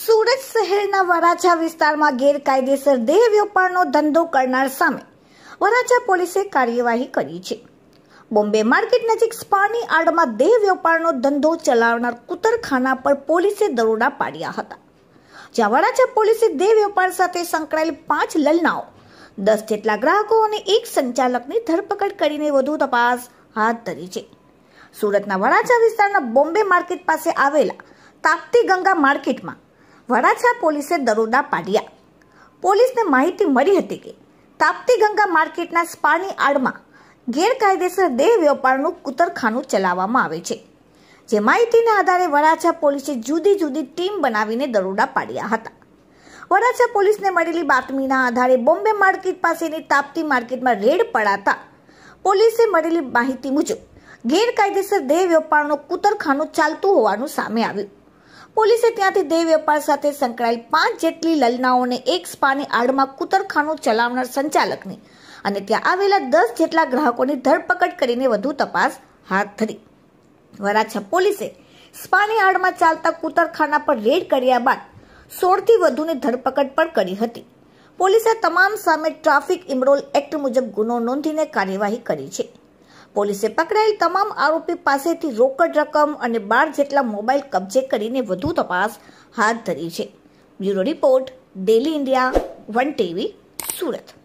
સુરત શહેરના વરાછા વિસ્તારમાં ગેરકાયદેસર દેહ વેપારનો ધંધો કરનાર સામે વરાછા પોલીસે કાર્યવાહી કરી છે બોમ્બે માર્કેટ નજીક સ્પાની આડમાં દેહ વ્યાપારનો ધંધો ચલાવનાર કુતરખાના પર પોલીસે દરોડા પાડ્યા હતા જ્યાં વરાછા પોલીસે દેહ વ્યાપાર સાથે સંકળાયેલ પાંચ લલનાઓ દસ જેટલા ગ્રાહકો અને એક સંચાલકની ધરપકડ કરીને વધુ તપાસ હાથ ધરી છે સુરતના વરાછા વિસ્તારના બોમ્બે માર્કેટ પાસે આવેલા તાપ્તી ગંગા માર્કેટમાં વરાછા પોલીસે દરોડા પાડ્યા પોલીસને માહિતી મળી હતી કે તાપતી ગંગા માર્કેટના સ્પાની આડમાં ગેરકાયદેસર દેહ વેપારનું કુતરખાનું ચલાવવામાં આવે છે જે માહિતીના આધારે વરાછા પોલીસે જુદી જુદી ટીમ બનાવીને દરોડા પાડ્યા હતા વરાછા પોલીસને મળેલી બાતમીના આધારે બોમ્બે માર્કેટ પાસેની તાપતી માર્કેટમાં રેડ પડાતા પોલીસે મળેલી માહિતી મુજબ ગેરકાયદેસર દેહ વેપારનું કૂતરખાનું ચાલતું હોવાનું સામે આવ્યું પોલીસે ત્યાંથી દેહ વેપાર સાથે સંકળાયેલ પાંચ જેટલી લલનાઓને એક સ્પાની આડમાં કુતરખાનું ચલાવનાર સંચાલકની અને ત્યાં આવેલા દસ જેટલા ગ્રાહકોની ધરપકડ કરીને વધુ તપાસ હાથ ધરી વરાછા પોલીસે સ્પાની આડમાં ચાલતા કુતરખાના પર રેડ કર્યા બાદ સોળથી વધુની ધરપકડ પણ કરી હતી પોલીસે તમામ સામે ટ્રાફિક ઇમરોલ એક્ટ મુજબ ગુનો નોંધીને કાર્યવાહી કરી છે પોલીસે પકડાયેલ તમામ આરોપી પાસેથી રોકડ રકમ અને બાર જેટલા મોબાઈલ કબજે કરીને વધુ તપાસ હાથ ધરી છે bureau report daily India one TV Surat